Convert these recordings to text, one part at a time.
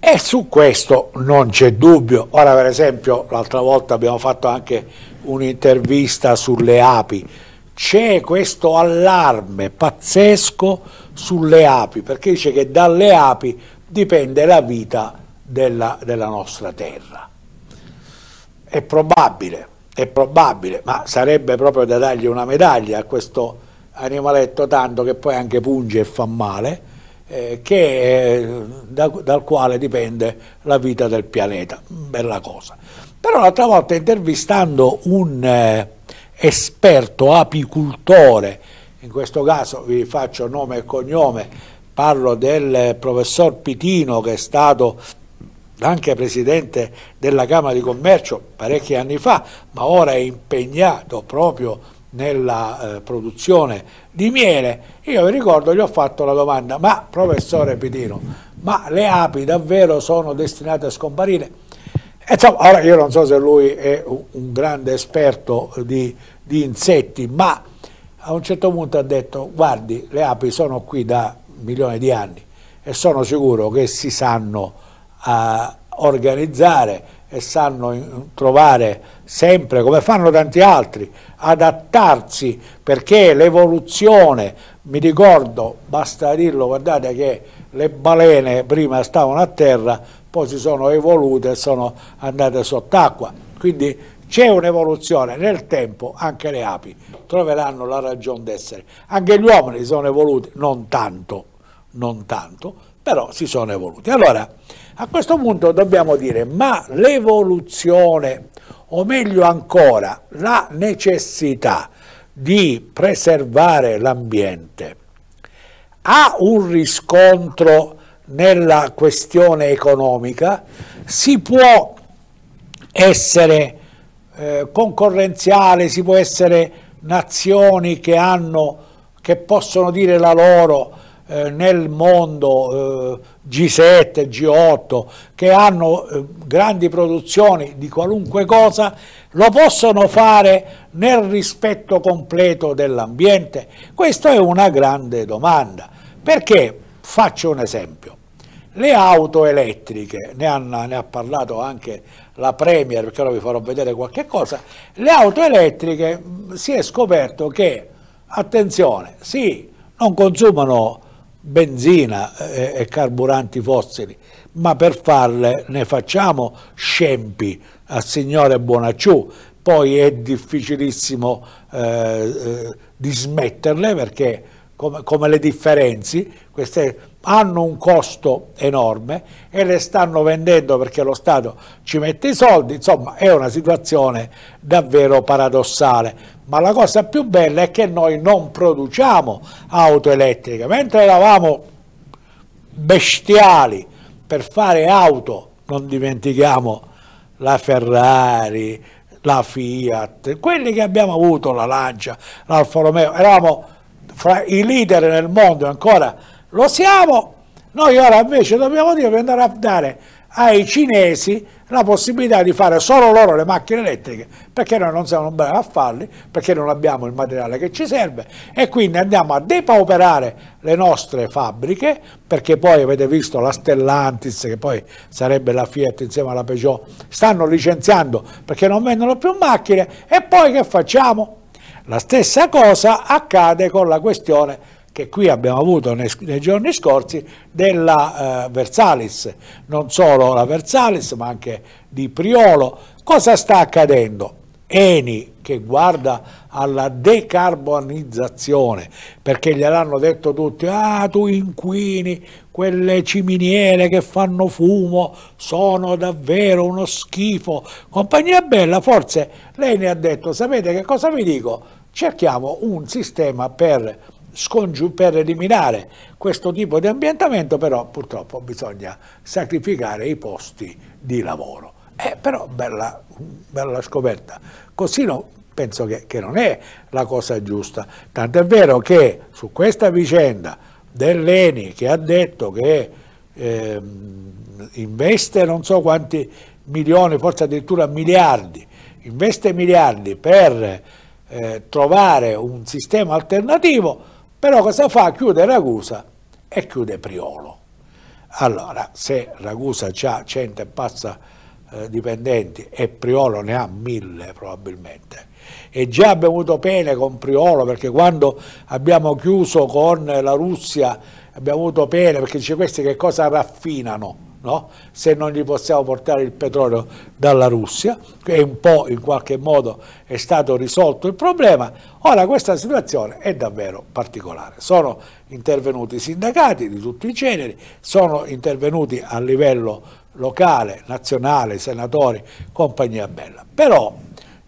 E su questo non c'è dubbio. Ora per esempio l'altra volta abbiamo fatto anche un'intervista sulle api. C'è questo allarme pazzesco sulle api, perché dice che dalle api dipende la vita della, della nostra terra. È probabile, è probabile, ma sarebbe proprio da dargli una medaglia a questo animaletto tanto che poi anche punge e fa male eh, che, da, dal quale dipende la vita del pianeta. Bella cosa. Però l'altra volta intervistando un eh, esperto apicultore, in questo caso vi faccio nome e cognome, parlo del professor Pitino che è stato anche presidente della Camera di Commercio parecchi anni fa, ma ora è impegnato proprio nella eh, produzione di miele, io vi ricordo gli ho fatto la domanda, ma professore Pitino, ma le api davvero sono destinate a scomparire? E, insomma, ora io non so se lui è un, grande esperto di, di, insetti, ma a un certo punto ha detto, guardi, le api sono qui da milioni di anni e sono sicuro che si sanno eh, organizzare, e sanno trovare sempre, come fanno tanti altri, adattarsi perché l'evoluzione, mi ricordo, basta dirlo, guardate che le balene prima stavano a terra, poi si sono evolute e sono andate sott'acqua. Quindi c'è un'evoluzione nel tempo, anche le api troveranno la ragione d'essere. Anche gli uomini si sono evoluti, non tanto, non tanto, però si sono evoluti. Allora, a questo punto dobbiamo dire ma l'evoluzione, o meglio ancora la necessità di preservare l'ambiente, ha un riscontro nella questione economica, si può essere eh, concorrenziale, si può essere nazioni che, hanno, che possono dire la loro eh, nel mondo G7, eh, G8, che hanno eh, grandi produzioni di qualunque cosa, lo possono fare nel rispetto completo dell'ambiente? Questa è una grande domanda, perché faccio un esempio. Le auto elettriche, ne, hanno, ne ha parlato anche la Premier, perché ora vi farò vedere qualche cosa, le auto elettriche si è scoperto che, attenzione, sì, non consumano benzina e, e carburanti fossili, ma per farle ne facciamo scempi a signore Buonacciù, poi è difficilissimo eh, eh, dismetterle perché come, come le differenze, queste hanno un costo enorme e le stanno vendendo perché lo Stato ci mette i soldi, insomma è una situazione davvero paradossale. Ma la cosa più bella è che noi non produciamo auto elettriche, mentre eravamo bestiali per fare auto, non dimentichiamo la Ferrari, la Fiat, quelli che abbiamo avuto, la Lancia, l'Alfa Romeo, eravamo fra i leader nel mondo ancora lo siamo, noi ora invece dobbiamo dire per andare a dare ai cinesi la possibilità di fare solo loro le macchine elettriche perché noi non siamo bravi a farli, perché non abbiamo il materiale che ci serve e quindi andiamo a depauperare le nostre fabbriche perché poi avete visto la Stellantis che poi sarebbe la Fiat insieme alla Peugeot stanno licenziando perché non vendono più macchine e poi che facciamo? La stessa cosa accade con la questione che qui abbiamo avuto nei, nei giorni scorsi della eh, Versalis, non solo la Versalis ma anche di Priolo. Cosa sta accadendo? Eni che guarda alla decarbonizzazione, perché gliel'hanno detto tutti, ah tu inquini, quelle ciminiere che fanno fumo sono davvero uno schifo. Compagnia Bella, forse lei ne ha detto, sapete che cosa vi dico? cerchiamo un sistema per, per eliminare questo tipo di ambientamento, però purtroppo bisogna sacrificare i posti di lavoro. Eh, però bella, bella scoperta. Così non, penso che, che, non è la cosa giusta. Tant'è vero che su questa vicenda dell'ENI che ha detto che eh, investe non so quanti milioni, forse addirittura miliardi, investe miliardi per eh, trovare un sistema alternativo, però cosa fa? Chiude Ragusa e chiude Priolo. Allora, se Ragusa ha 100 e passa eh, dipendenti e Priolo ne ha 1000 probabilmente, e già abbiamo avuto pene con Priolo perché quando abbiamo chiuso con la Russia abbiamo avuto pene perché dice questi che cosa raffinano? no? se non gli possiamo portare il petrolio dalla Russia, che un po' in qualche modo è stato risolto il problema, ora questa situazione è davvero particolare. Sono intervenuti sindacati di tutti i generi, sono intervenuti a livello locale, nazionale, senatori, compagnia bella, però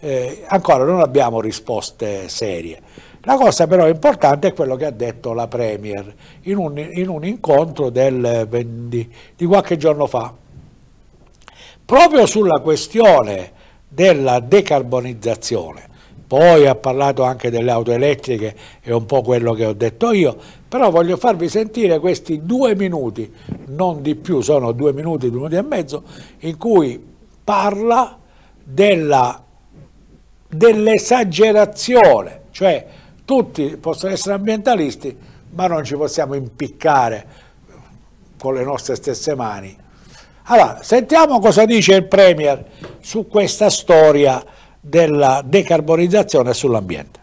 eh, ancora non abbiamo risposte serie. La cosa però importante è quello che ha detto la Premier in un, in un incontro del, di qualche giorno fa, proprio sulla questione della decarbonizzazione. Poi ha parlato anche delle auto elettriche, è un po' quello che ho detto io, però voglio farvi sentire questi due minuti, non di più, sono due minuti, due minuti e mezzo, in cui parla della dell'esagerazione, cioè tutti possono essere ambientalisti, ma non ci possiamo impiccare con le nostre stesse mani. Allora, sentiamo cosa dice il Premier su questa storia della decarbonizzazione sull'ambiente.